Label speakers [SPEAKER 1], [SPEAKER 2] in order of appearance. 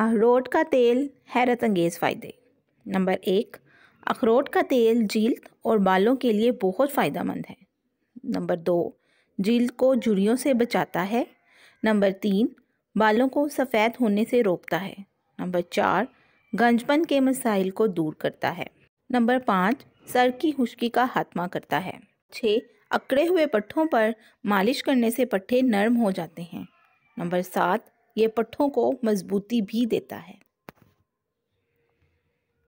[SPEAKER 1] अखरोट का तेल हैरत अंगेज़ फ़ायदे नंबर एक अखरोट का तेल जील्द और बालों के लिए बहुत फ़ायदा मंद है नंबर दो जील्द को झुरियों से बचाता है नंबर तीन बालों को सफ़ेद होने से रोकता है नंबर चार गंजपन के मसाइल को दूर करता है नंबर पाँच सर की खुश्की का खात्मा करता है छः अकड़े हुए पट्ठों पर मालिश करने से पट्ठे नरम हो जाते हैं नंबर सात ये पट्ठों को मजबूती भी देता है